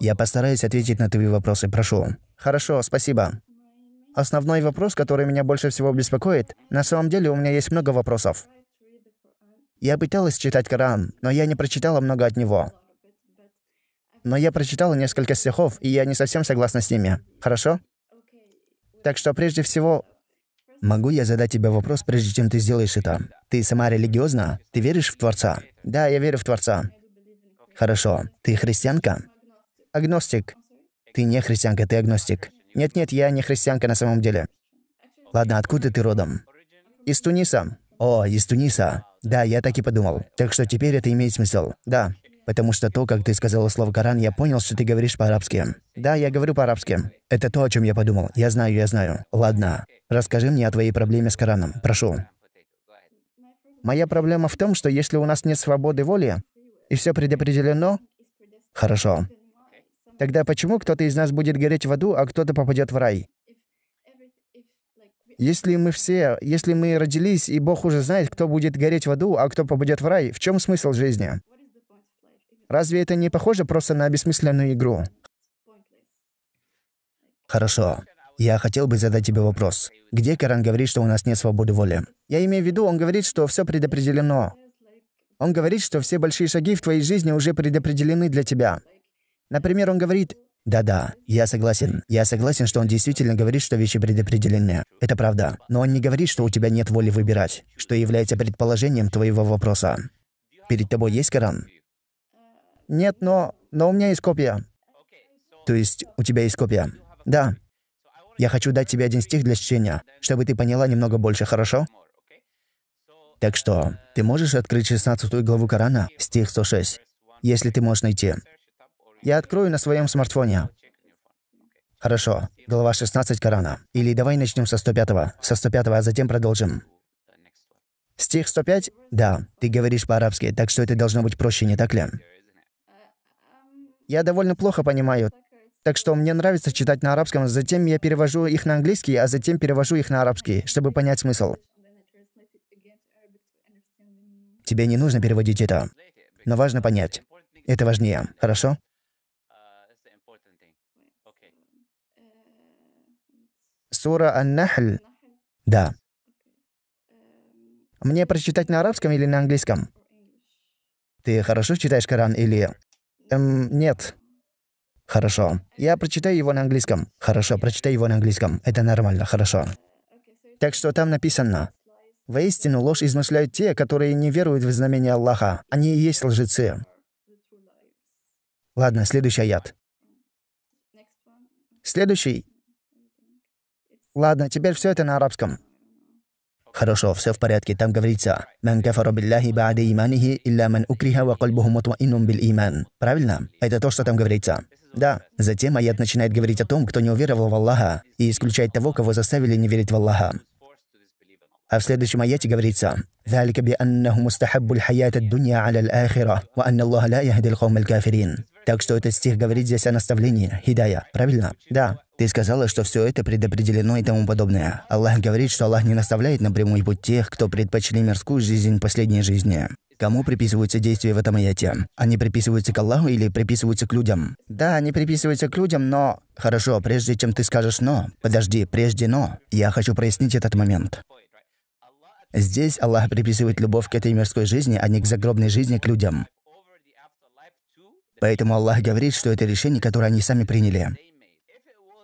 Я постараюсь ответить на твои вопросы, прошу. Хорошо, спасибо. Основной вопрос, который меня больше всего беспокоит, на самом деле у меня есть много вопросов. Я пыталась читать Коран, но я не прочитала много от него. Но я прочитала несколько стихов, и я не совсем согласна с ними. Хорошо? Так что прежде всего... Могу я задать тебе вопрос, прежде чем ты сделаешь это? Ты сама религиозна? Ты веришь в Творца? Да, я верю в Творца. Хорошо. Ты христианка? агностик. Ты не христианка, ты агностик. Нет-нет, я не христианка на самом деле. Ладно, откуда ты родом? Из Туниса. О, из Туниса. Да, я так и подумал. Так что теперь это имеет смысл. Да. Потому что то, как ты сказала слово «Коран», я понял, что ты говоришь по-арабски. Да, я говорю по-арабски. Это то, о чем я подумал. Я знаю, я знаю. Ладно. Расскажи мне о твоей проблеме с Кораном. Прошу. Моя проблема в том, что если у нас нет свободы воли, и все предопределено... Хорошо. Тогда почему кто-то из нас будет гореть в аду, а кто-то попадет в рай? Если мы все, если мы родились, и Бог уже знает, кто будет гореть в аду, а кто попадет в рай, в чем смысл жизни? Разве это не похоже просто на бессмысленную игру? Хорошо. Я хотел бы задать тебе вопрос. Где Коран говорит, что у нас нет свободы воли? Я имею в виду, он говорит, что все предопределено. Он говорит, что все большие шаги в твоей жизни уже предопределены для тебя. Например, он говорит да-да, я согласен. Я согласен, что он действительно говорит, что вещи предопределены. Это правда. Но он не говорит, что у тебя нет воли выбирать, что является предположением твоего вопроса. Перед тобой есть Коран? Нет, но... Но у меня есть копия. То есть, у тебя есть копия? Да. Я хочу дать тебе один стих для чтения, чтобы ты поняла немного больше, хорошо? Так что, ты можешь открыть 16 главу Корана, стих 106, если ты можешь найти. Я открою на своем смартфоне. Хорошо. Глава 16 Корана. Или давай начнем со 105. -го. Со 105, го а затем продолжим. Стих 105? Да, ты говоришь по-арабски, так что это должно быть проще, не так ли? Я довольно плохо понимаю, так что мне нравится читать на арабском, затем я перевожу их на английский, а затем перевожу их на арабский, чтобы понять смысл. Тебе не нужно переводить это, но важно понять. Это важнее, хорошо? Сура Ан-Нахль? Да. Мне прочитать на арабском или на английском? Ты хорошо читаешь Коран или... Эм, нет. Хорошо. Я прочитаю его на английском. Хорошо, прочитай его на английском. Это нормально, хорошо. Так что там написано. Воистину ложь измышляют те, которые не веруют в знамение Аллаха. Они и есть лжецы. Ладно, следующий аят. Следующий Ладно, теперь все это на арабском. Хорошо, все в порядке, там говорится «Мен кафару биллахи ба'да иманихи илля мен укриха ва кальбуху мутмаиннум бил иман». Правильно? Это то, что там говорится. Да. Затем аят начинает говорить о том, кто не уверовал в Аллаха, и исключает того, кого заставили не верить в Аллаха. А в следующем аяте говорится «ذلك بأنهم استحبوا الحياة الدنيا على الآخرة وأن الله لا يهدي القوم الكافرين». Так что этот стих говорит здесь о наставлении, хидая, правильно? Да. Ты сказала, что все это предопределено и тому подобное. Аллах говорит, что Аллах не наставляет на прямой путь тех, кто предпочли мирскую жизнь последней жизни. Кому приписываются действия в этом аяте? Они приписываются к Аллаху или приписываются к людям? Да, они приписываются к людям, но... Хорошо, прежде чем ты скажешь «но», подожди, прежде «но», я хочу прояснить этот момент. Здесь Аллах приписывает любовь к этой мирской жизни, а не к загробной жизни к людям. Поэтому Аллах говорит, что это решение, которое они сами приняли.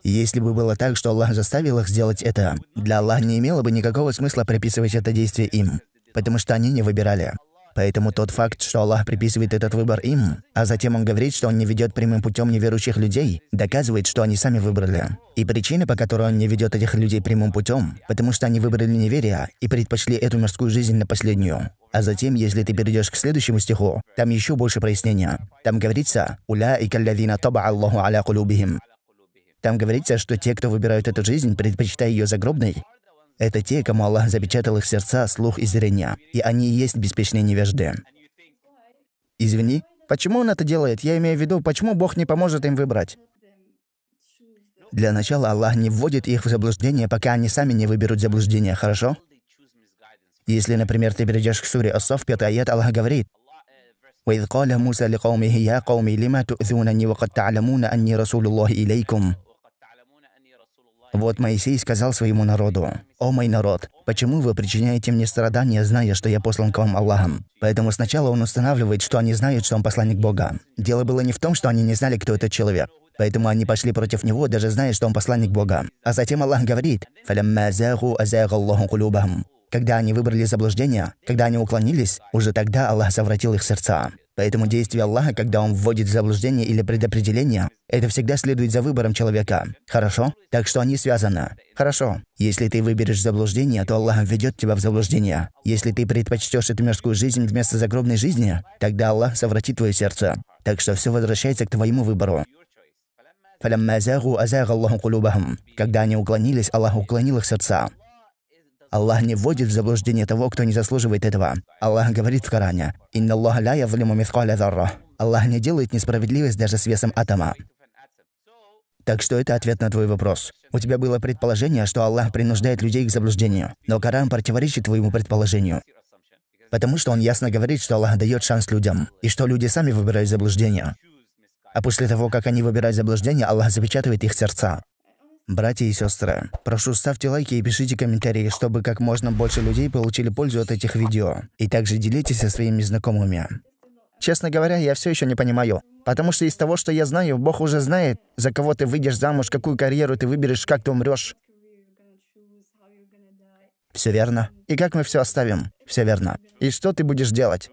Если бы было так, что Аллах заставил их сделать это, для Аллаха не имело бы никакого смысла приписывать это действие им, потому что они не выбирали. Поэтому тот факт, что Аллах приписывает этот выбор им, а затем он говорит, что он не ведет прямым путем неверующих людей, доказывает, что они сами выбрали. И причина, по которой он не ведет этих людей прямым путем, потому что они выбрали неверие и предпочли эту мирскую жизнь на последнюю. А затем, если ты перейдешь к следующему стиху, там еще больше прояснения. Там говорится «Уля и каллявина таба Аллаху аля кулюбихим». Там говорится, что те, кто выбирают эту жизнь, предпочитая ее загробной, это те, кому Аллах запечатал их сердца, слух и зрение. И они и есть беспечные невежды. Извини, почему он это делает? Я имею в виду, почему Бог не поможет им выбрать? Для начала Аллах не вводит их в заблуждение, пока они сами не выберут заблуждение, хорошо? Если, например, ты перейдешь к суре Осов, 5 аят, Аллах говорит, وإذ قال موسى لقومه يا قوم لما تؤذونني وقد تعلمون أني رسول الله إليكم вот Моисей сказал своему народу, «О мой народ, почему вы причиняете мне страдания, зная, что я послан к вам Аллахом?» Поэтому сначала он устанавливает, что они знают, что он посланник Бога. Дело было не в том, что они не знали, кто этот человек. Поэтому они пошли против него, даже зная, что он посланник Бога. А затем Аллах говорит, Когда они выбрали заблуждение, когда они уклонились, уже тогда Аллах совратил их сердца. Поэтому действие Аллаха, когда Он вводит в заблуждение или предопределение, это всегда следует за выбором человека. Хорошо? Так что они связаны. Хорошо. Если ты выберешь заблуждение, то Аллах введет тебя в заблуждение. Если ты предпочтешь эту мирскую жизнь вместо загробной жизни, тогда Аллах совратит твое сердце. Так что все возвращается к твоему выбору. Когда они уклонились, Аллах уклонил их сердца. Аллах не вводит в заблуждение того, кто не заслуживает этого. Аллах говорит в Коране, «Инна Аллах ля явлиму мифкаля зарра». Аллах не делает несправедливость даже с весом атома. Так что это ответ на твой вопрос. У тебя было предположение, что Аллах принуждает людей к заблуждению, но Коран противоречит твоему предположению. Потому что он ясно говорит, что Аллах дает шанс людям, и что люди сами выбирают заблуждение. А после того, как они выбирают заблуждение, Аллах запечатывает их сердца. Братья и сестры, прошу, ставьте лайки и пишите комментарии, чтобы как можно больше людей получили пользу от этих видео. И также делитесь со своими знакомыми. Честно говоря, я все еще не понимаю. Потому что из того, что я знаю, Бог уже знает, за кого ты выйдешь замуж, какую карьеру ты выберешь, как ты умрешь. Все верно. И как мы все оставим? Все верно. И что ты будешь делать?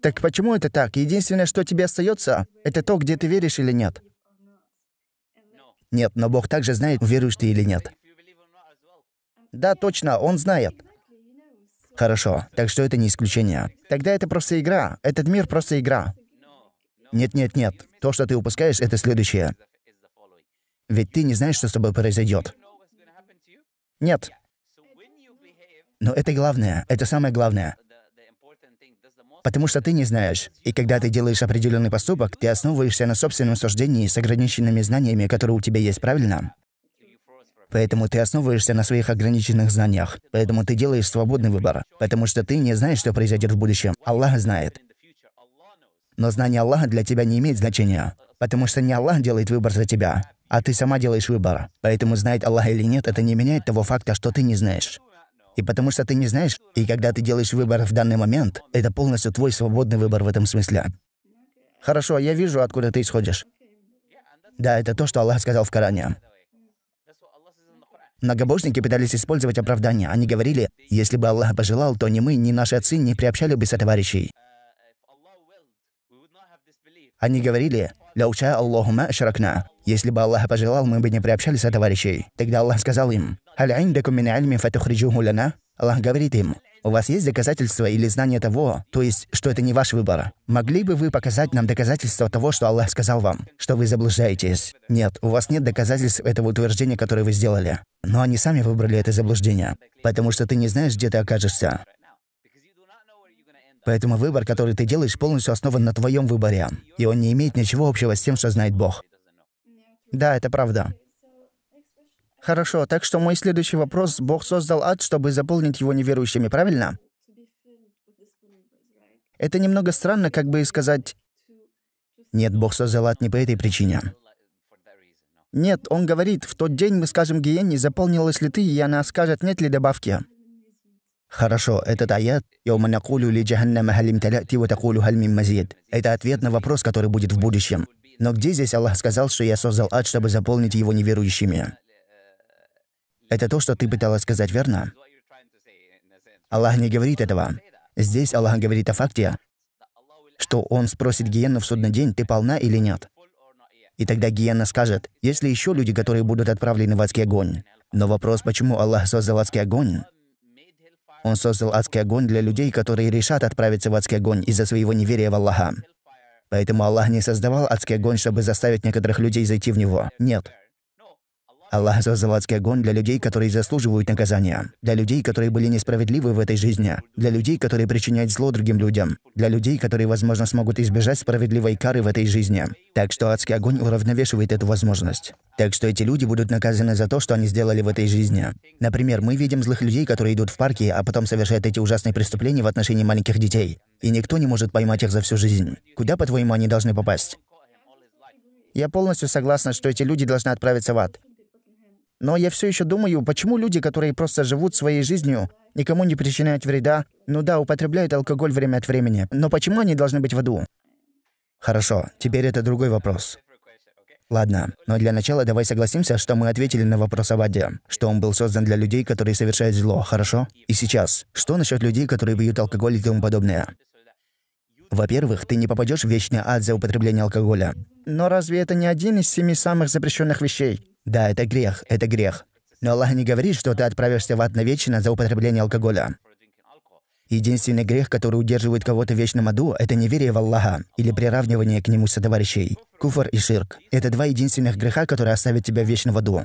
Так почему это так? Единственное, что тебе остается, это то, где ты веришь или нет. Нет, но Бог также знает, веруешь ты или нет. Да, точно, Он знает. Хорошо, так что это не исключение. Тогда это просто игра. Этот мир просто игра. Нет-нет-нет, то, что ты упускаешь, это следующее. Ведь ты не знаешь, что с тобой произойдет. Нет. Но это главное, это самое главное потому что ты не знаешь. И когда ты делаешь определенный поступок, ты основываешься на собственном суждении с ограниченными знаниями, которые у тебя есть, правильно? Поэтому ты основываешься на своих ограниченных знаниях. Поэтому ты делаешь свободный выбор. Потому что ты не знаешь, что произойдет в будущем. Аллах знает. Но знание Аллаха для тебя не имеет значения. Потому что не Аллах делает выбор за тебя, а ты сама делаешь выбор. Поэтому знает Аллах или нет, это не меняет того факта, что ты не знаешь и потому что ты не знаешь, и когда ты делаешь выбор в данный момент, это полностью твой свободный выбор в этом смысле. Хорошо, я вижу, откуда ты исходишь. Да, это то, что Аллах сказал в Коране. Многобожники пытались использовать оправдание. Они говорили, если бы Аллах пожелал, то ни мы, ни наши отцы не приобщали бы товарищей. Они говорили, «Ляуча Аллахума шаракна». Если бы Аллах пожелал, мы бы не приобщались товарищей. Тогда Аллах сказал им, «Халь айндакум мин альмин фатухриджуху лана?» Аллах говорит им, «У вас есть доказательства или знание того, то есть, что это не ваш выбор? Могли бы вы показать нам доказательства того, что Аллах сказал вам, что вы заблуждаетесь? Нет, у вас нет доказательств этого утверждения, которое вы сделали. Но они сами выбрали это заблуждение, потому что ты не знаешь, где ты окажешься. Поэтому выбор, который ты делаешь, полностью основан на твоем выборе, и он не имеет ничего общего с тем, что знает Бог. Да, это правда. Хорошо, так что мой следующий вопрос. Бог создал ад, чтобы заполнить его неверующими, правильно? Это немного странно, как бы сказать... Нет, Бог создал ад не по этой причине. Нет, он говорит, в тот день мы скажем Гиене, заполнилась ли ты, и она скажет, нет ли добавки. Хорошо, этот аят ли джаханнама халим мазид» — это ответ на вопрос, который будет в будущем. Но где здесь Аллах сказал, что я создал ад, чтобы заполнить его неверующими? Это то, что ты пыталась сказать, верно? Аллах не говорит этого. Здесь Аллах говорит о факте, что Он спросит Гиенну в судный день, ты полна или нет. И тогда Гиена скажет, есть ли еще люди, которые будут отправлены в адский огонь. Но вопрос, почему Аллах создал адский огонь? Он создал адский огонь для людей, которые решат отправиться в адский огонь из-за своего неверия в Аллаха. Поэтому Аллах не создавал адский огонь, чтобы заставить некоторых людей зайти в него. Нет. Аллах за адский огонь для людей, которые заслуживают наказания, для людей, которые были несправедливы в этой жизни, для людей, которые причиняют зло другим людям, для людей, которые, возможно, смогут избежать справедливой кары в этой жизни. Так что адский огонь уравновешивает эту возможность. Так что эти люди будут наказаны за то, что они сделали в этой жизни. Например, мы видим злых людей, которые идут в парке, а потом совершают эти ужасные преступления в отношении маленьких детей. И никто не может поймать их за всю жизнь. Куда, по-твоему, они должны попасть? Я полностью согласна, что эти люди должны отправиться в ад. Но я все еще думаю, почему люди, которые просто живут своей жизнью, никому не причиняют вреда, ну да, употребляют алкоголь время от времени, но почему они должны быть в аду? Хорошо, теперь это другой вопрос. Ладно, но для начала давай согласимся, что мы ответили на вопрос о Аде, что он был создан для людей, которые совершают зло, хорошо? И сейчас, что насчет людей, которые пьют алкоголь и тому подобное? Во-первых, ты не попадешь в вечный ад за употребление алкоголя. Но разве это не один из семи самых запрещенных вещей? Да, это грех, это грех. Но Аллах не говорит, что ты отправишься в ад навечно за употребление алкоголя. Единственный грех, который удерживает кого-то в вечном аду, это неверие в Аллаха или приравнивание к нему сотоварищей. Куфр и ширк – это два единственных греха, которые оставят тебя в вечном аду.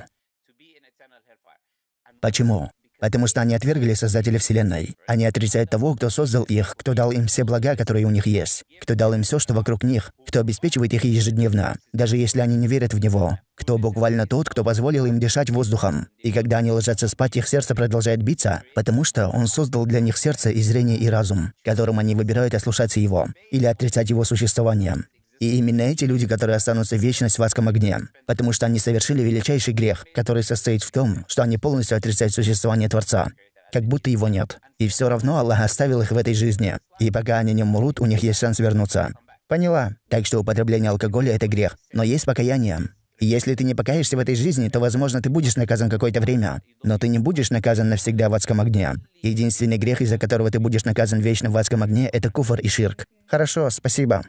Почему? Потому что они отвергли Создателя Вселенной. Они отрицают того, кто создал их, кто дал им все блага, которые у них есть, кто дал им все, что вокруг них, кто обеспечивает их ежедневно, даже если они не верят в него, кто буквально тот, кто позволил им дышать воздухом. И когда они ложатся спать, их сердце продолжает биться, потому что он создал для них сердце и зрение и разум, которым они выбирают ослушаться его или отрицать его существование. И именно эти люди, которые останутся вечность в адском огне, потому что они совершили величайший грех, который состоит в том, что они полностью отрицают существование Творца, как будто его нет. И все равно Аллах оставил их в этой жизни. И пока они не умрут, у них есть шанс вернуться. Поняла. Так что употребление алкоголя – это грех. Но есть покаяние. И если ты не покаешься в этой жизни, то, возможно, ты будешь наказан какое-то время. Но ты не будешь наказан навсегда в адском огне. Единственный грех, из-за которого ты будешь наказан вечно в адском огне – это куфр и ширк. Хорошо, спасибо.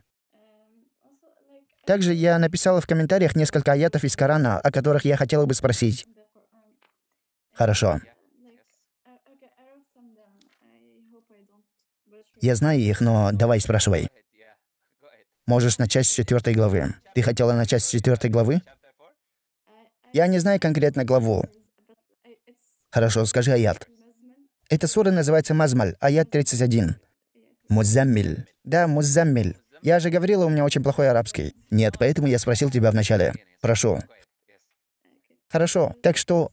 Также я написала в комментариях несколько аятов из Корана, о которых я хотела бы спросить. Хорошо. Я знаю их, но давай спрашивай. Можешь начать с четвертой главы. Ты хотела начать с четвертой главы? Я не знаю конкретно главу. Хорошо, скажи аят. Эта сура называется Мазмаль, аят 31. Музаммиль. Да, Музаммиль. Я же говорила, у меня очень плохой арабский. Нет, поэтому я спросил тебя вначале. Прошу. Хорошо. Так что...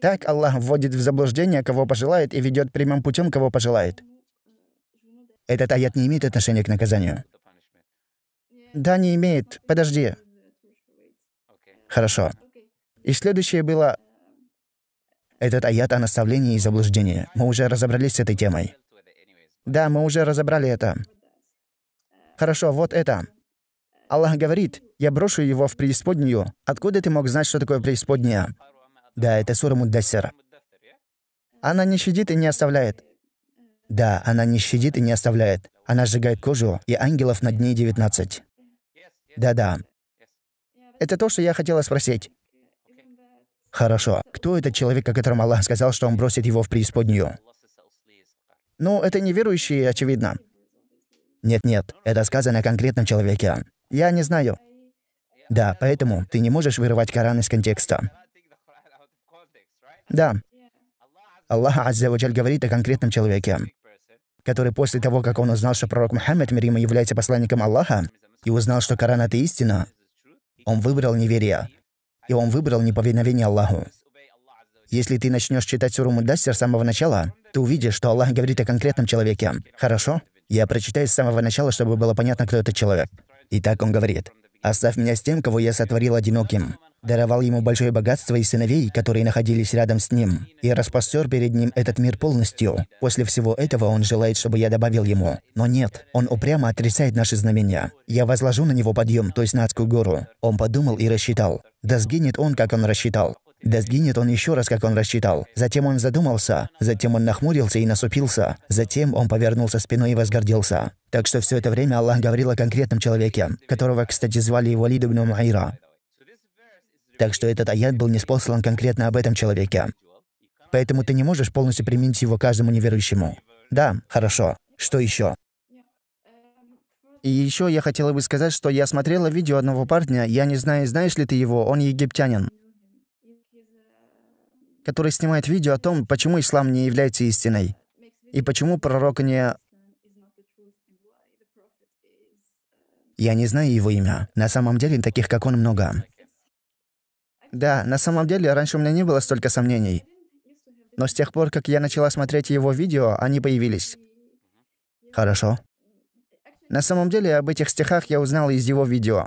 Так Аллах вводит в заблуждение, кого пожелает, и ведет прямым путем, кого пожелает. Этот аят не имеет отношения к наказанию. Да, не имеет. Подожди. Хорошо. И следующее было... Этот аят о наставлении и заблуждении. Мы уже разобрались с этой темой. Да, мы уже разобрали это. Хорошо, вот это. Аллах говорит, я брошу его в преисподнюю. Откуда ты мог знать, что такое преисподняя? Да, это сура Муддассир. Она не щадит и не оставляет. Да, она не щадит и не оставляет. Она сжигает кожу, и ангелов на дне 19. Да-да. Это то, что я хотела спросить. Хорошо. Кто этот человек, о котором Аллах сказал, что он бросит его в преисподнюю? Ну, это неверующие, очевидно. Нет-нет, это сказано о конкретном человеке. Я не знаю. Да, поэтому ты не можешь вырывать Коран из контекста. Да. Аллах Аззаваджаль говорит о конкретном человеке, который после того, как он узнал, что пророк Мухаммад, мир ему, является посланником Аллаха, и узнал, что Коран — это истина, он выбрал неверие, и он выбрал неповиновение Аллаху. Если ты начнешь читать Суру Мудассир с самого начала, ты увидишь, что Аллах говорит о конкретном человеке. Хорошо? Я прочитаю с самого начала, чтобы было понятно, кто этот человек. Итак, он говорит. «Оставь меня с тем, кого я сотворил одиноким». Даровал ему большое богатство и сыновей, которые находились рядом с ним, и распостер перед ним этот мир полностью. После всего этого он желает, чтобы я добавил ему. Но нет, он упрямо отрицает наши знамения. Я возложу на него подъем, то есть на адскую гору. Он подумал и рассчитал. Да сгинет он, как он рассчитал. Да сгинет он еще раз, как он рассчитал. Затем он задумался, затем он нахмурился и насупился, затем он повернулся спиной и возгордился. Так что все это время Аллах говорил о конкретном человеке, которого, кстати, звали его Лидубну Маира. Так что этот аят был неспослан конкретно об этом человеке. Поэтому ты не можешь полностью применить его каждому неверующему. Да, хорошо. Что еще? И еще я хотела бы сказать, что я смотрела видео одного парня, я не знаю, знаешь ли ты его, он египтянин который снимает видео о том, почему ислам не является истиной и почему пророк не... Я не знаю его имя. На самом деле таких, как он, много. Да, на самом деле раньше у меня не было столько сомнений. Но с тех пор, как я начала смотреть его видео, они появились. Хорошо. На самом деле об этих стихах я узнал из его видео.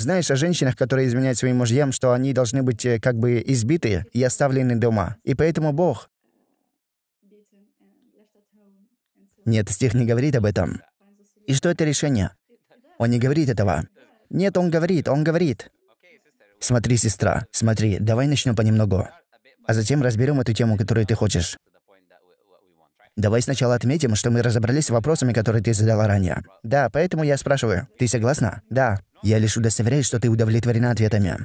Знаешь о женщинах, которые изменяют своим мужьям, что они должны быть э, как бы избиты и оставлены дома. И поэтому Бог... Нет, стих не говорит об этом. И что это решение? Он не говорит этого. Нет, он говорит, он говорит. Смотри, сестра, смотри, давай начнем понемногу. А затем разберем эту тему, которую ты хочешь. Давай сначала отметим, что мы разобрались с вопросами, которые ты задала ранее. Да, поэтому я спрашиваю. Ты согласна? Да. Я лишь удостоверяюсь, что ты удовлетворена ответами.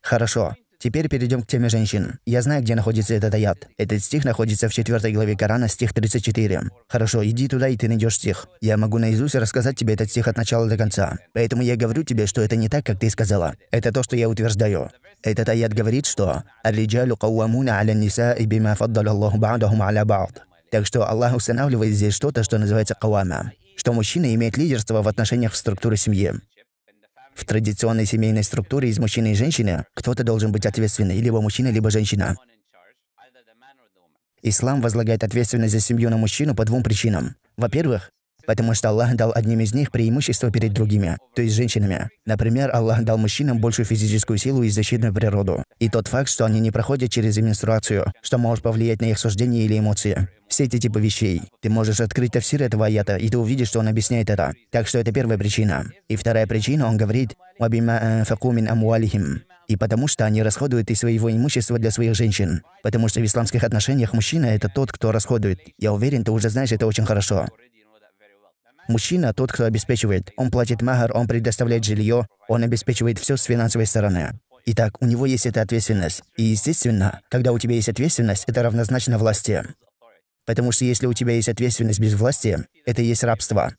Хорошо. Теперь перейдем к теме женщин. Я знаю, где находится этот аят. Этот стих находится в 4 главе Корана, стих 34. Хорошо, иди туда, и ты найдешь стих. Я могу наизусть рассказать тебе этот стих от начала до конца. Поэтому я говорю тебе, что это не так, как ты сказала. Это то, что я утверждаю. Этот аят говорит, что «Алиджалю каввамуна аля ниса и бима фаддал Аллаху ба'дахум аля ба'д». Так что Аллах устанавливает здесь что-то, что называется кавама, что мужчина имеет лидерство в отношениях в структуре семьи. В традиционной семейной структуре из мужчины и женщины кто-то должен быть ответственный, либо мужчина, либо женщина. Ислам возлагает ответственность за семью на мужчину по двум причинам. Во-первых, потому что Аллах дал одним из них преимущество перед другими, то есть женщинами. Например, Аллах дал мужчинам большую физическую силу и защитную природу. И тот факт, что они не проходят через менструацию, что может повлиять на их суждение или эмоции. Все эти типы вещей. Ты можешь открыть тафсир этого аята, и ты увидишь, что он объясняет это. Так что это первая причина. И вторая причина, он говорит, «Вабима факумин амуалихим» и потому что они расходуют из своего имущества для своих женщин. Потому что в исламских отношениях мужчина – это тот, кто расходует. Я уверен, ты уже знаешь это очень хорошо. Мужчина – тот, кто обеспечивает. Он платит махар, он предоставляет жилье, он обеспечивает все с финансовой стороны. Итак, у него есть эта ответственность. И, естественно, когда у тебя есть ответственность, это равнозначно власти. Потому что если у тебя есть ответственность без власти, это и есть рабство.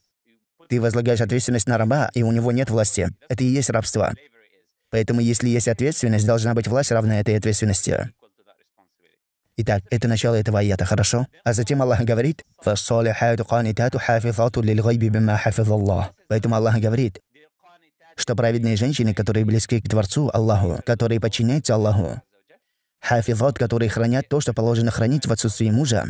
Ты возлагаешь ответственность на раба, и у него нет власти. Это и есть рабство. Поэтому если есть ответственность, должна быть власть, равная этой ответственности. Итак, это начало этого аята, хорошо? А затем Аллах говорит, Поэтому Аллах говорит, что праведные женщины, которые близки к Творцу Аллаху, которые подчиняются Аллаху, хафизот, которые хранят то, что положено хранить в отсутствии мужа.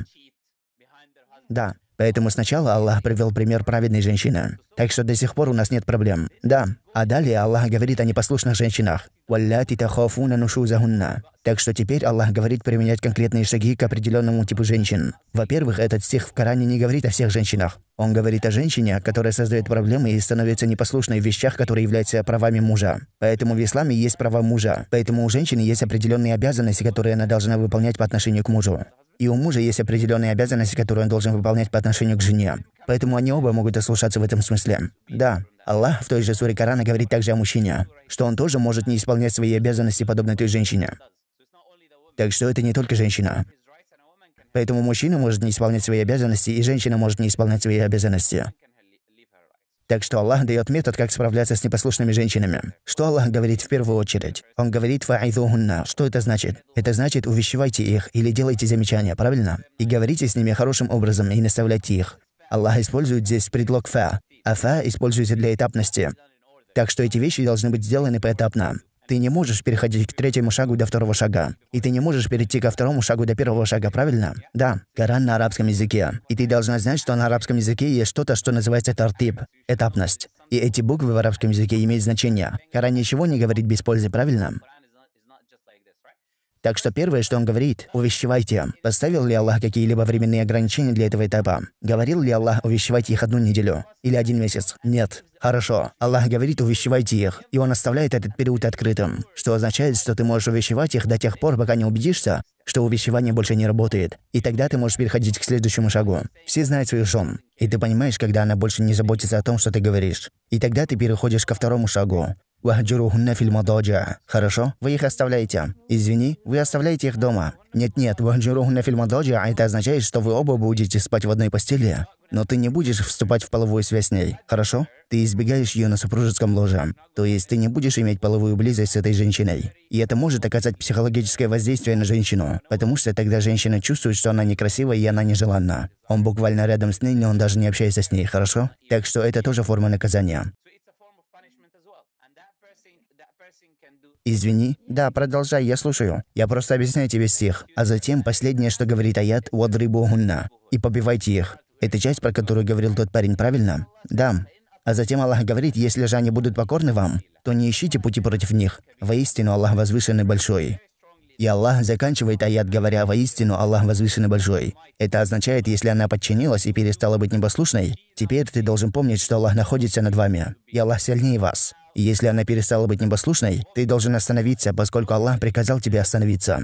Да, Поэтому сначала Аллах привел пример праведной женщины. Так что до сих пор у нас нет проблем. Да. А далее Аллах говорит о непослушных женщинах. «Валляти тахафуна нушузахунна». Так что теперь Аллах говорит применять конкретные шаги к определенному типу женщин. Во-первых, этот стих в Коране не говорит о всех женщинах. Он говорит о женщине, которая создает проблемы и становится непослушной в вещах, которые являются правами мужа. Поэтому в исламе есть права мужа. Поэтому у женщины есть определенные обязанности, которые она должна выполнять по отношению к мужу. И у мужа есть определенные обязанности, которые он должен выполнять по отношению к жене. Поэтому они оба могут ослушаться в этом смысле. Да, Аллах в той же суре Корана говорит также о мужчине, что он тоже может не исполнять свои обязанности, подобно той женщине. Так что это не только женщина. Поэтому мужчина может не исполнять свои обязанности, и женщина может не исполнять свои обязанности. Так что Аллах дает метод, как справляться с непослушными женщинами. Что Аллах говорит в первую очередь? Он говорит «фа'идухунна». Что это значит? Это значит «увещевайте их» или «делайте замечания», правильно? И говорите с ними хорошим образом и наставляйте их. Аллах использует здесь предлог «фа», Афа используется для этапности. Так что эти вещи должны быть сделаны поэтапно. Ты не можешь переходить к третьему шагу до второго шага. И ты не можешь перейти ко второму шагу до первого шага, правильно? Да, Коран на арабском языке. И ты должна знать, что на арабском языке есть что-то, что называется тартип, этапность. И эти буквы в арабском языке имеют значение. Коран ничего не говорит без пользы, правильно? Так что первое, что он говорит, увещевайте. Поставил ли Аллах какие-либо временные ограничения для этого этапа? Говорил ли Аллах увещевать их одну неделю? Или один месяц? Нет. Хорошо. Аллах говорит, увещевайте их, и Он оставляет этот период открытым, что означает, что ты можешь увещевать их до тех пор, пока не убедишься, что увещевание больше не работает, и тогда ты можешь переходить к следующему шагу. Все знают свою жен, и ты понимаешь, когда она больше не заботится о том, что ты говоришь, и тогда ты переходишь ко второму шагу, Вахджуругунна фильмададжа. Хорошо? Вы их оставляете. Извини, вы оставляете их дома. Нет-нет, вахджуругунна фильмададжа, а это означает, что вы оба будете спать в одной постели. Но ты не будешь вступать в половую связь с ней. Хорошо? Ты избегаешь ее на супружеском ложе. То есть ты не будешь иметь половую близость с этой женщиной. И это может оказать психологическое воздействие на женщину. Потому что тогда женщина чувствует, что она некрасива и она нежеланна. Он буквально рядом с ней, но он даже не общается с ней, хорошо? Так что это тоже форма наказания. «Извини». «Да, продолжай, я слушаю. Я просто объясняю тебе стих». А затем последнее, что говорит аят «Уадрибу гунна» «И побивайте их». Это часть, про которую говорил тот парень, правильно? Да. А затем Аллах говорит, если же они будут покорны вам, то не ищите пути против них. Воистину Аллах возвышенный большой. И Аллах заканчивает аят, говоря «Воистину Аллах Возвышенный большой». Это означает, если она подчинилась и перестала быть непослушной, теперь ты должен помнить, что Аллах находится над вами, и Аллах сильнее вас. Если она перестала быть непослушной, ты должен остановиться, поскольку Аллах приказал тебе остановиться.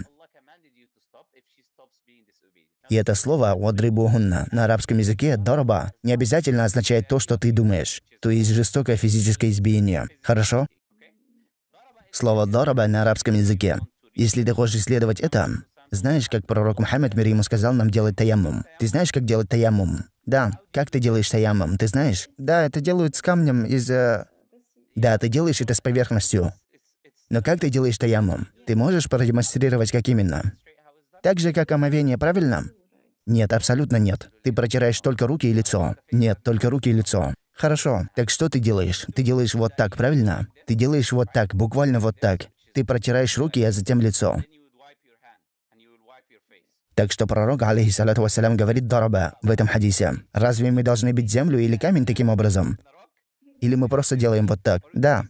И это слово «одрибугунна» на арабском языке дороба не обязательно означает то, что ты думаешь, то есть жестокое физическое избиение. Хорошо? Слово дороба на арабском языке. Если ты хочешь исследовать это, знаешь, как пророк Мухаммад, мир ему, сказал нам делать таямум? Ты знаешь, как делать таямум? Да. Как ты делаешь таямум? Ты знаешь? Да, это делают с камнем из... Э, да, ты делаешь это с поверхностью. Но как ты делаешь таяммум? Ты можешь продемонстрировать, как именно? Так же, как омовение, правильно? Нет, абсолютно нет. Ты протираешь только руки и лицо. Нет, только руки и лицо. Хорошо, так что ты делаешь? Ты делаешь вот так, правильно? Ты делаешь вот так, буквально вот так. Ты протираешь руки, а затем лицо. Так что пророк, алейхиссалату вассалям, говорит «дараба» в этом хадисе. Разве мы должны бить землю или камень таким образом? Или мы просто делаем вот так. Да,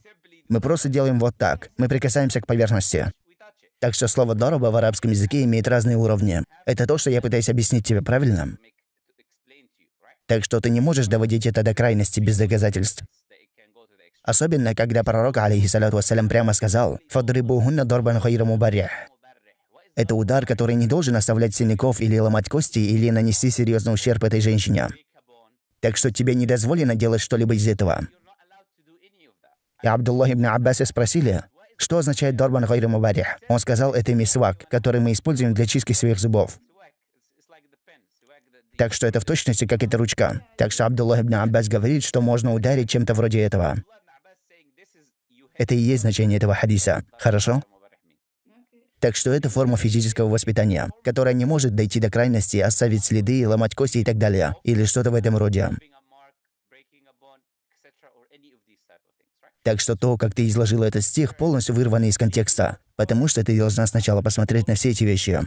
мы просто делаем вот так. Мы прикасаемся к поверхности. Так что слово «дорога» в арабском языке имеет разные уровни. Это то, что я пытаюсь объяснить тебе правильно. Так что ты не можешь доводить это до крайности без доказательств. Особенно, когда пророк, алейхиссалату вассалям, прямо сказал «Фадрибухунна дорбан хайраму мубарих». Это удар, который не должен оставлять синяков или ломать кости, или нанести серьезный ущерб этой женщине. Так что тебе не дозволено делать что-либо из этого. И Абдуллах ибн Аббаса спросили, что означает Дорбан Гайри Мубарих. Он сказал, это мисвак, который мы используем для чистки своих зубов. Так что это в точности, как эта ручка. Так что Абдуллах ибн Аббас говорит, что можно ударить чем-то вроде этого. Это и есть значение этого хадиса. Хорошо? Так что это форма физического воспитания, которая не может дойти до крайности, оставить следы, ломать кости и так далее, или что-то в этом роде. Так что то, как ты изложила этот стих, полностью вырвано из контекста, потому что ты должна сначала посмотреть на все эти вещи.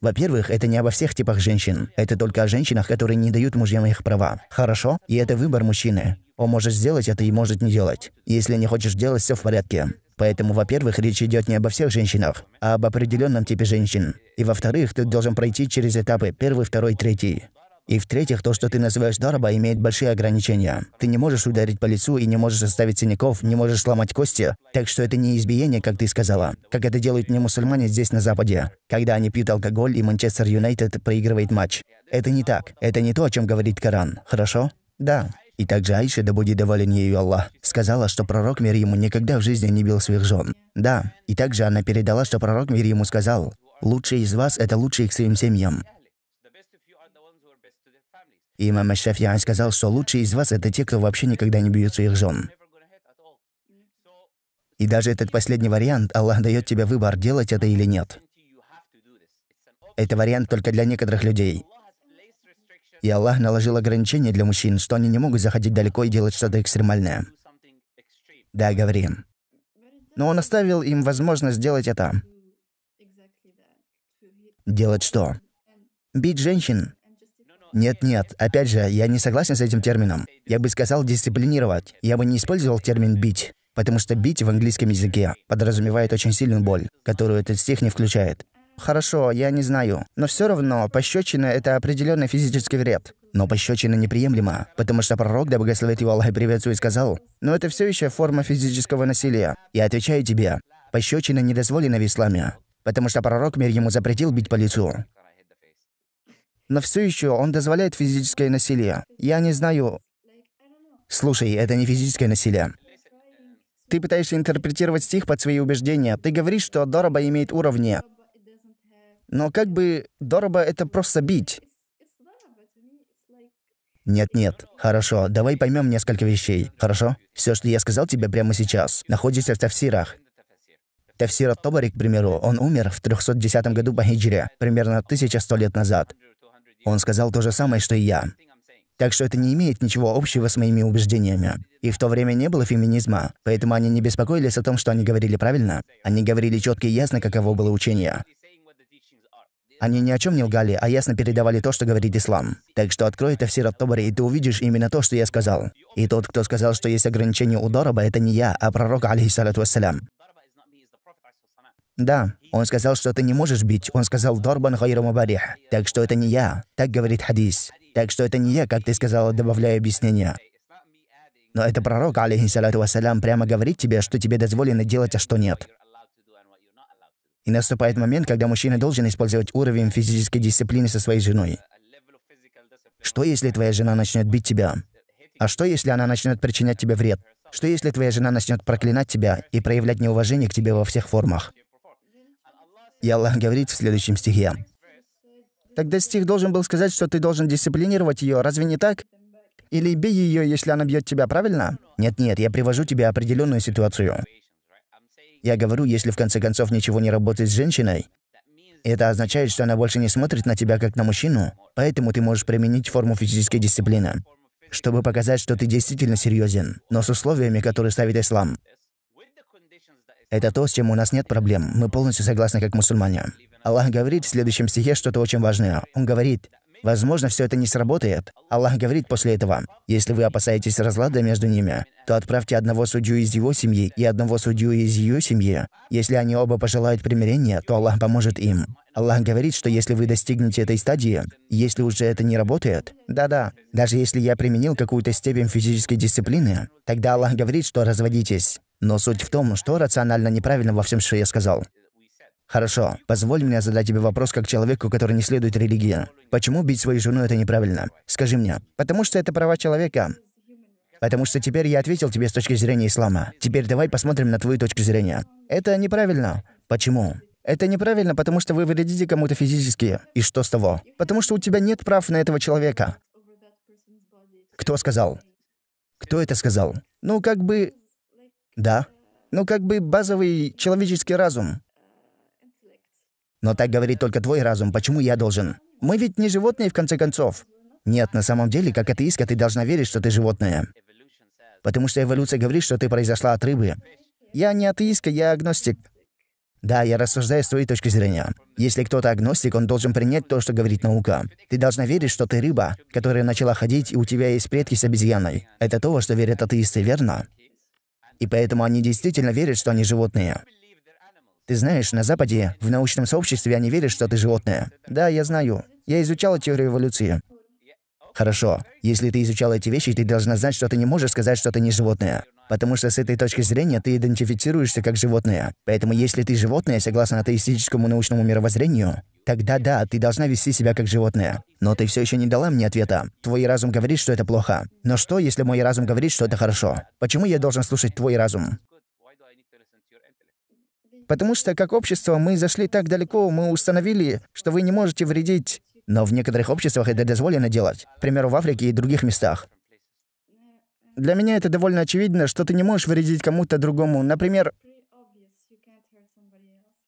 Во-первых, это не обо всех типах женщин. Это только о женщинах, которые не дают мужьям их права. Хорошо? И это выбор мужчины. Он может сделать это и может не делать. Если не хочешь делать, все в порядке. Поэтому, во-первых, речь идет не обо всех женщинах, а об определенном типе женщин. И во-вторых, ты должен пройти через этапы первый, второй, третий. И в-третьих, то, что ты называешь дароба, имеет большие ограничения. Ты не можешь ударить по лицу и не можешь оставить синяков, не можешь сломать кости, так что это не избиение, как ты сказала, как это делают не мусульмане здесь на Западе, когда они пьют алкоголь и Манчестер Юнайтед проигрывает матч. Это не так. Это не то, о чем говорит Коран. Хорошо? Да. И также Айша, да будет доволен ею Аллах, сказала, что пророк мир ему никогда в жизни не бил своих жен. Да, и также она передала, что пророк мир ему сказал, «Лучшие из вас – это лучшие к своим семьям». И имам Ашафьян сказал, что лучшие из вас – это те, кто вообще никогда не бьют своих жен. И даже этот последний вариант, Аллах дает тебе выбор, делать это или нет. Это вариант только для некоторых людей. И Аллах наложил ограничения для мужчин, что они не могут заходить далеко и делать что-то экстремальное. Да, говорим. Но он оставил им возможность сделать это. Делать что? Бить женщин? Нет-нет, опять же, я не согласен с этим термином. Я бы сказал «дисциплинировать». Я бы не использовал термин «бить», потому что «бить» в английском языке подразумевает очень сильную боль, которую этот стих не включает. Хорошо, я не знаю. Но все равно, пощечина – это определенный физический вред. Но пощечина неприемлема, потому что пророк, да благословит его Аллах и приветствует, сказал, «Но это все еще форма физического насилия». Я отвечаю тебе, пощечина не дозволена в исламе, потому что пророк, мир ему, запретил бить по лицу. Но все еще он дозволяет физическое насилие. Я не знаю... Слушай, это не физическое насилие. Ты пытаешься интерпретировать стих под свои убеждения. Ты говоришь, что Дороба имеет уровни. Но как бы дорого это просто бить. Нет-нет. Хорошо, давай поймем несколько вещей, хорошо? Все, что я сказал тебе прямо сейчас, находится в тафсирах. Тафсир Ат-Табари, к примеру, он умер в 310 году по хиджре, примерно 1100 лет назад. Он сказал то же самое, что и я. Так что это не имеет ничего общего с моими убеждениями. И в то время не было феминизма, поэтому они не беспокоились о том, что они говорили правильно. Они говорили четко и ясно, каково было учение. Они ни о чем не лгали, а ясно передавали то, что говорит ислам. Так что открой это в сират и ты увидишь именно то, что я сказал. И тот, кто сказал, что есть ограничение у Дороба, это не я, а пророк, алейхиссалату вассалям. Да, он сказал, что ты не можешь бить. Он сказал «Дорбан хайра мабарих. Так что это не я. Так говорит хадис. Так что это не я, как ты сказала, добавляя объяснение. Но это пророк, алейхиссалату вассалям, прямо говорит тебе, что тебе дозволено делать, а что нет. И наступает момент, когда мужчина должен использовать уровень физической дисциплины со своей женой. Что если твоя жена начнет бить тебя? А что если она начнет причинять тебе вред? Что если твоя жена начнет проклинать тебя и проявлять неуважение к тебе во всех формах? И Аллах говорит в следующем стихе. Тогда стих должен был сказать, что ты должен дисциплинировать ее, разве не так? Или бей ее, если она бьет тебя, правильно? Нет-нет, я привожу тебе определенную ситуацию. Я говорю, если в конце концов ничего не работает с женщиной, это означает, что она больше не смотрит на тебя как на мужчину, поэтому ты можешь применить форму физической дисциплины, чтобы показать, что ты действительно серьезен, но с условиями, которые ставит ислам. Это то, с чем у нас нет проблем. Мы полностью согласны как мусульмане. Аллах говорит в следующем стихе что-то очень важное. Он говорит, Возможно, все это не сработает. Аллах говорит после этого, если вы опасаетесь разлада между ними, то отправьте одного судью из его семьи и одного судью из ее семьи. Если они оба пожелают примирения, то Аллах поможет им. Аллах говорит, что если вы достигнете этой стадии, если уже это не работает, да-да, даже если я применил какую-то степень физической дисциплины, тогда Аллах говорит, что разводитесь. Но суть в том, что рационально неправильно во всем, что я сказал. «Хорошо, позволь мне задать тебе вопрос как человеку, который не следует религии. Почему бить свою жену – это неправильно? Скажи мне. Потому что это права человека. Потому что теперь я ответил тебе с точки зрения ислама. Теперь давай посмотрим на твою точку зрения. Это неправильно. Почему? Это неправильно, потому что вы вредите кому-то физически. И что с того? Потому что у тебя нет прав на этого человека. Кто сказал? Кто это сказал? Ну, как бы... Да. Ну, как бы базовый человеческий разум. Но так говорит только твой разум, почему я должен? Мы ведь не животные, в конце концов. Нет, на самом деле, как атеистка, ты должна верить, что ты животное. Потому что эволюция говорит, что ты произошла от рыбы. Я не атеистка, я агностик. Да, я рассуждаю с твоей точки зрения. Если кто-то агностик, он должен принять то, что говорит наука. Ты должна верить, что ты рыба, которая начала ходить, и у тебя есть предки с обезьяной. Это то, во что верят атеисты, верно? И поэтому они действительно верят, что они животные. Ты знаешь, на Западе, в научном сообществе они верят, что ты животное. Да, я знаю. Я изучала теорию эволюции. Хорошо. Если ты изучала эти вещи, ты должна знать, что ты не можешь сказать, что ты не животное. Потому что с этой точки зрения ты идентифицируешься как животное. Поэтому если ты животное, согласно атеистическому научному мировоззрению, тогда да, ты должна вести себя как животное. Но ты все еще не дала мне ответа. Твой разум говорит, что это плохо. Но что, если мой разум говорит, что это хорошо? Почему я должен слушать твой разум? Потому что, как общество, мы зашли так далеко, мы установили, что вы не можете вредить. Но в некоторых обществах это дозволено делать. К примеру, в Африке и других местах. Для меня это довольно очевидно, что ты не можешь вредить кому-то другому. Например,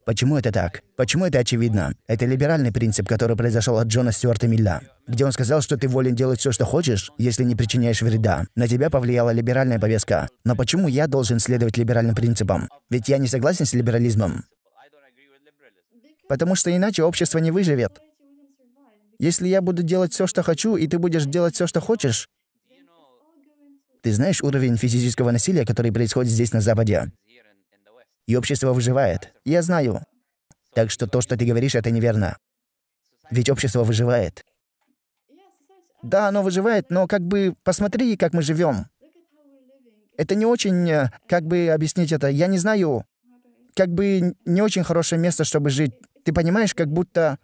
Почему это так? Почему это очевидно? Это либеральный принцип, который произошел от Джона Стюарта Милля, где он сказал, что ты волен делать все, что хочешь, если не причиняешь вреда. На тебя повлияла либеральная повестка. Но почему я должен следовать либеральным принципам? Ведь я не согласен с либерализмом. Потому что иначе общество не выживет. Если я буду делать все, что хочу, и ты будешь делать все, что хочешь, ты знаешь уровень физического насилия, который происходит здесь на Западе? и общество выживает. Я знаю. Так что то, что ты говоришь, это неверно. Ведь общество выживает. Да, оно выживает, но как бы посмотри, как мы живем. Это не очень, э, как бы объяснить это, я не знаю, как бы не очень хорошее место, чтобы жить. Ты понимаешь, как будто...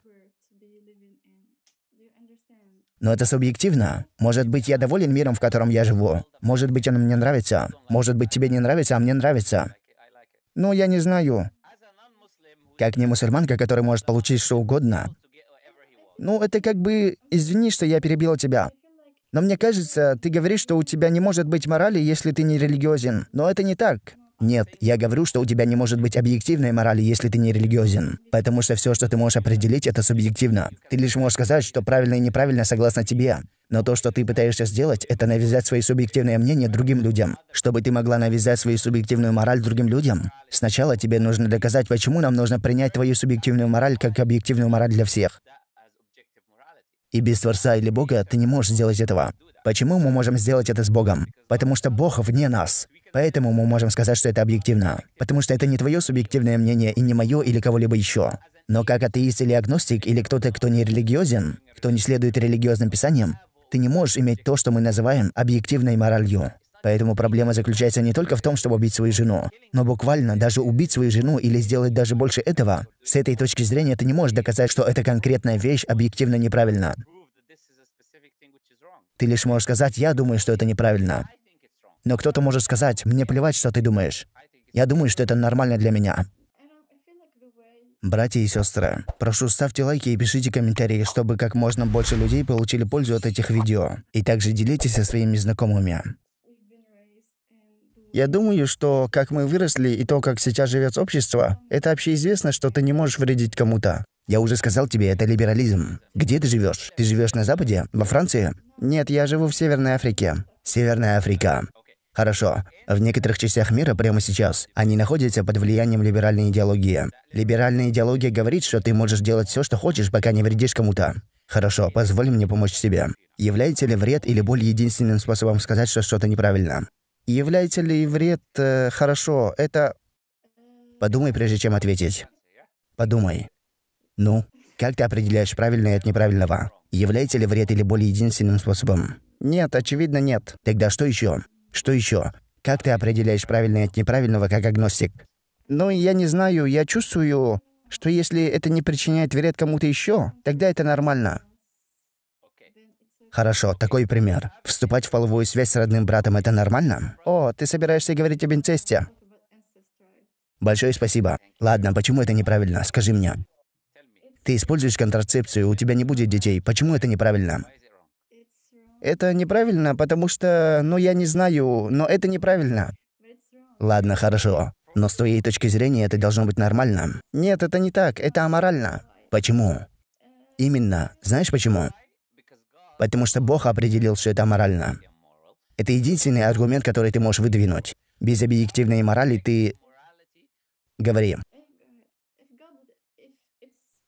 Но это субъективно. Может быть, я доволен миром, в котором я живу. Может быть, он мне нравится. Может быть, тебе не нравится, а мне нравится. Ну я не знаю. Как не мусульманка, которая может получить что угодно. Ну, это как бы... Извини, что я перебила тебя. Но мне кажется, ты говоришь, что у тебя не может быть морали, если ты не религиозен. Но это не так. Нет, я говорю, что у тебя не может быть объективной морали, если ты не религиозен. Потому что все, что ты можешь определить, это субъективно. Ты лишь можешь сказать, что правильно и неправильно согласно тебе. Но то, что ты пытаешься сделать, это навязать свои субъективные мнения другим людям. Чтобы ты могла навязать свою субъективную мораль другим людям, сначала тебе нужно доказать, почему нам нужно принять твою субъективную мораль как объективную мораль для всех. И без Творца или Бога ты не можешь сделать этого. Почему мы можем сделать это с Богом? Потому что Бог вне нас. Поэтому мы можем сказать, что это объективно. Потому что это не твое субъективное мнение и не мое или кого-либо еще. Но как атеист или агностик, или кто-то, кто не религиозен, кто не следует религиозным писаниям, ты не можешь иметь то, что мы называем объективной моралью. Поэтому проблема заключается не только в том, чтобы убить свою жену, но буквально даже убить свою жену или сделать даже больше этого. С этой точки зрения ты не можешь доказать, что эта конкретная вещь объективно неправильна. Ты лишь можешь сказать, я думаю, что это неправильно. Но кто-то может сказать, мне плевать, что ты думаешь. Я думаю, что это нормально для меня. Братья и сестры, прошу, ставьте лайки и пишите комментарии, чтобы как можно больше людей получили пользу от этих видео. И также делитесь со своими знакомыми. Я думаю, что как мы выросли и то, как сейчас живет общество, это общеизвестно, что ты не можешь вредить кому-то. Я уже сказал тебе, это либерализм. Где ты живешь? Ты живешь на Западе? Во Франции? Нет, я живу в Северной Африке. Северная Африка. Хорошо. В некоторых частях мира прямо сейчас они находятся под влиянием либеральной идеологии. Либеральная идеология говорит, что ты можешь делать все, что хочешь, пока не вредишь кому-то. Хорошо, позволь мне помочь тебе. Является ли вред или боль единственным способом сказать, что что-то неправильно? Является ли вред... Э, хорошо, это... Подумай, прежде чем ответить. Подумай. Ну, как ты определяешь правильное от неправильного? Является ли вред или боль единственным способом? Нет, очевидно, нет. Тогда что еще? Что еще? Как ты определяешь правильное от неправильного как агностик? Ну, я не знаю, я чувствую, что если это не причиняет вред кому-то еще, тогда это нормально. Хорошо, такой пример. Вступать в половую связь с родным братом – это нормально? О, ты собираешься говорить об инцесте? Большое спасибо. Ладно, почему это неправильно? Скажи мне. Ты используешь контрацепцию, у тебя не будет детей. Почему это неправильно? Это неправильно, потому что... Ну, я не знаю, но это неправильно. Ладно, хорошо. Но с твоей точки зрения это должно быть нормально. Нет, это не так, это аморально. Почему? Именно. Знаешь почему? Потому что Бог определил, что это аморально. Это единственный аргумент, который ты можешь выдвинуть. Без объективной морали ты... Говори.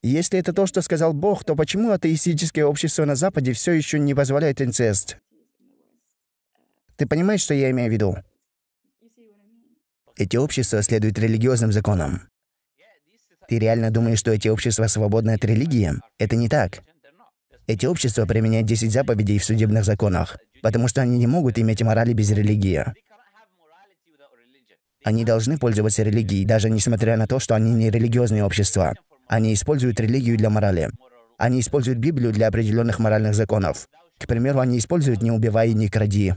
Если это то, что сказал Бог, то почему атеистическое общество на Западе все еще не позволяет инцест? Ты понимаешь, что я имею в виду? Эти общества следуют религиозным законам. Ты реально думаешь, что эти общества свободны от религии? Это не так. Эти общества применяют 10 заповедей в судебных законах, потому что они не могут иметь морали без религии. Они должны пользоваться религией, даже несмотря на то, что они не религиозные общества. Они используют религию для морали. Они используют Библию для определенных моральных законов. К примеру, они используют «не убивай и не кради».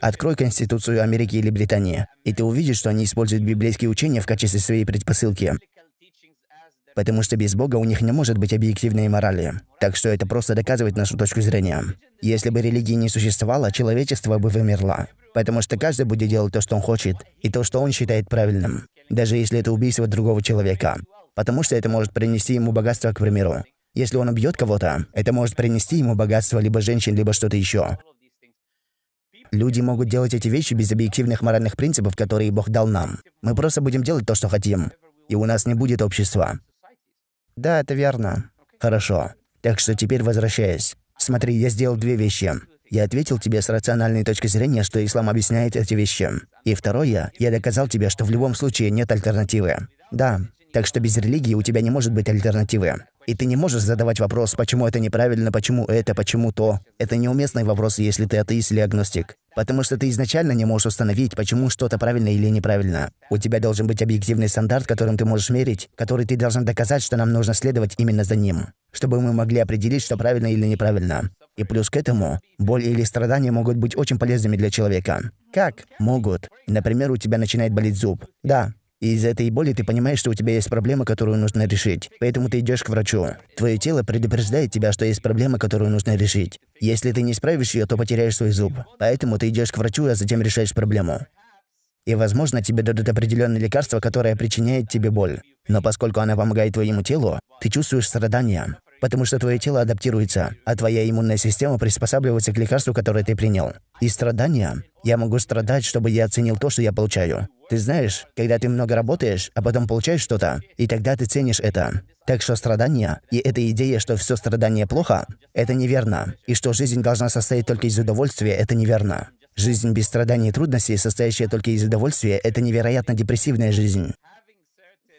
Открой Конституцию Америки или Британии, и ты увидишь, что они используют библейские учения в качестве своей предпосылки. Потому что без Бога у них не может быть объективной морали. Так что это просто доказывает нашу точку зрения. Если бы религии не существовало, человечество бы вымерло. Потому что каждый будет делать то, что он хочет, и то, что он считает правильным. Даже если это убийство другого человека потому что это может принести ему богатство, к примеру. Если он убьет кого-то, это может принести ему богатство либо женщин, либо что-то еще. Люди могут делать эти вещи без объективных моральных принципов, которые Бог дал нам. Мы просто будем делать то, что хотим, и у нас не будет общества. Да, это верно. Хорошо. Так что теперь возвращаясь. Смотри, я сделал две вещи. Я ответил тебе с рациональной точки зрения, что ислам объясняет эти вещи. И второе, я доказал тебе, что в любом случае нет альтернативы. Да, так что без религии у тебя не может быть альтернативы. И ты не можешь задавать вопрос, почему это неправильно, почему это, почему то. Это неуместный вопрос, если ты атеист или агностик. Потому что ты изначально не можешь установить, почему что-то правильно или неправильно. У тебя должен быть объективный стандарт, которым ты можешь мерить, который ты должен доказать, что нам нужно следовать именно за ним. Чтобы мы могли определить, что правильно или неправильно. И плюс к этому, боль или страдания могут быть очень полезными для человека. Как? Могут. Например, у тебя начинает болеть зуб. Да, и из-за этой боли ты понимаешь, что у тебя есть проблема, которую нужно решить. Поэтому ты идешь к врачу. Твое тело предупреждает тебя, что есть проблема, которую нужно решить. Если ты не справишь ее, то потеряешь свой зуб. Поэтому ты идешь к врачу, а затем решаешь проблему. И, возможно, тебе дадут определенное лекарство, которое причиняет тебе боль. Но поскольку она помогает твоему телу, ты чувствуешь страдания, потому что твое тело адаптируется, а твоя иммунная система приспосабливается к лекарству, которое ты принял. И страдания. Я могу страдать, чтобы я оценил то, что я получаю. Ты знаешь, когда ты много работаешь, а потом получаешь что-то, и тогда ты ценишь это. Так что страдания и эта идея, что все страдание плохо, это неверно. И что жизнь должна состоять только из удовольствия, это неверно. Жизнь без страданий и трудностей, состоящая только из удовольствия, это невероятно депрессивная жизнь.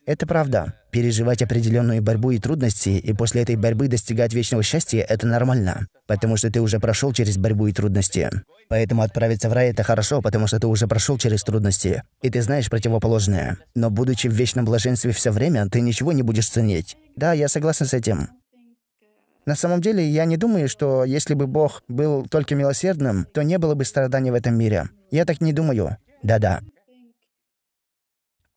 Это правда. Переживать определенную борьбу и трудности, и после этой борьбы достигать вечного счастья – это нормально, потому что ты уже прошел через борьбу и трудности. Поэтому отправиться в рай – это хорошо, потому что ты уже прошел через трудности, и ты знаешь противоположное. Но будучи в вечном блаженстве все время, ты ничего не будешь ценить. Да, я согласен с этим. На самом деле, я не думаю, что если бы Бог был только милосердным, то не было бы страданий в этом мире. Я так не думаю. Да-да.